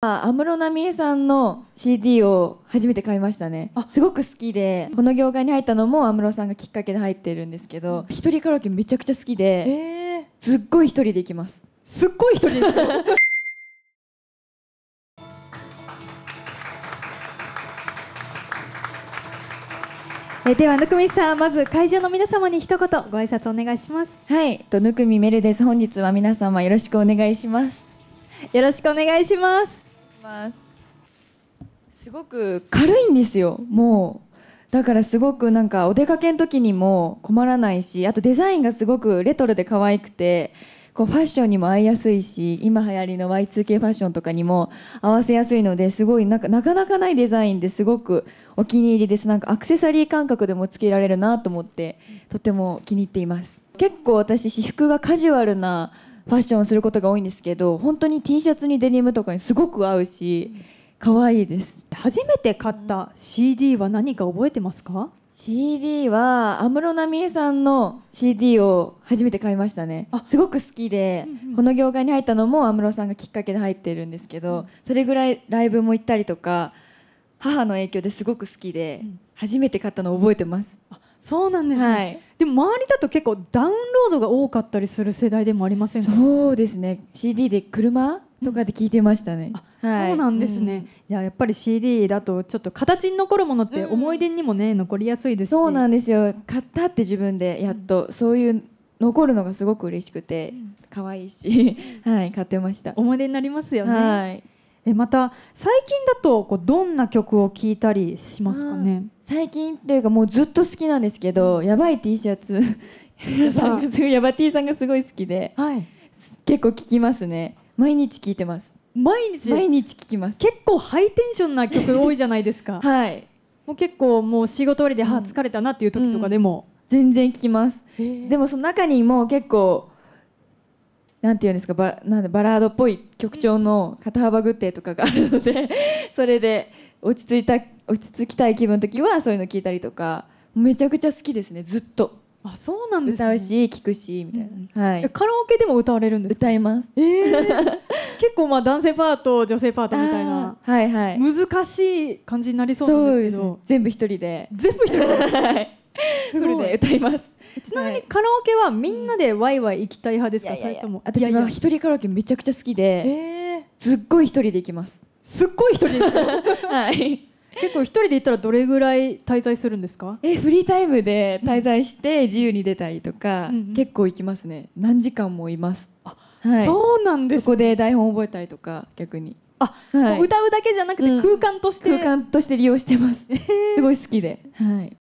安室奈美恵さんの CD を初めて買いましたねすごく好きでこの業界に入ったのも安室さんがきっかけで入ってるんですけど、うん、一人カラオケめちゃくちゃ好きで、えー、すっごい一人で行きますすっごい一人で えではぬくみさんまず会場の皆様に一言ご挨拶お願いしますはいとぬくみめです本日は皆様よろしくお願いしますよろしくお願いしますますすごく軽いんですよもうだからすごくなんかお出かけの時にも困らないしあとデザインがすごくレトロで可愛くてこうファッションにも合いやすいし今流行りの Y2K ファッションとかにも合わせやすいのですごいなんかなかなかないデザインですごくお気に入りですなんかアクセサリー感覚でもつけられるなと思ってとても気に入っています結構私私服がカジュアルなファッションすることが多いんですけど本当に T シャツにデニムとかにすごく合うし可愛いです初めて買った CD は何か覚えてますか CD は安室奈美恵さんの CD を初めて買いましたねすごく好きで、うんうん、この業界に入ったのも安室さんがきっかけで入ってるんですけど、うん、それぐらいライブも行ったりとか母の影響ですごく好きで、うん、初めて買ったのを覚えてます、うんそうなんですね、はい、でも周りだと結構ダウンロードが多かったりする世代でもありませんかそうですね CD で車とかで聞いてましたね、うんはい、そうなんですね、うん、じゃあやっぱり CD だとちょっと形に残るものって思い出にもね、うん、残りやすいですしそうなんですよ買ったって自分でやっと、そういう残るのがすごく嬉しくて可愛いし はい買ってました思い出になりますよねはいえまた最近だとこうどんな曲を聴いたりしますかね最近というかもうずっと好きなんですけどやばい T シャツ さんがすごいやば T さんがすごい好きで、はい、結構聴きますね毎日聴いてます毎日毎日聴きます結構ハイテンションな曲多いじゃないですか はいもう結構もう仕事終わりで、うん、疲れたなっていう時とかでも、うん、全然聴きます、でもその中にも結構なんていうんですかバなんでバラードっぽい曲調の肩幅グッデとかがあるので それで落ち着いた落ち着きたい気分の時はそういうの聞いたりとかめちゃくちゃ好きですねずっとあそうなんです、ね、歌うし聴くしみたいな、うん、はい、カラオケでも歌われるんです歌います、えー、結構まあ男性パート女性パートみたいな、はいはい、難しい感じになりそうなんですけど、ね、全部一人で全部一人で はい歌います、ちなみにカラオケはみんなでワイワイ行きたい派ですか、それとも私は一人カラオケめちゃくちゃ好きで、すっごい一人で行きますすっごい一人で はい結構一人で行ったらどれぐらい滞在するんですかえフリータイムで滞在して自由に出たりとか、結構行きますね何時間もいますあ、そうなんです、ここで台本覚えたりとか逆にあ、歌うだけじゃなくて空間として、空間として利用してます、すごい好きで、はい、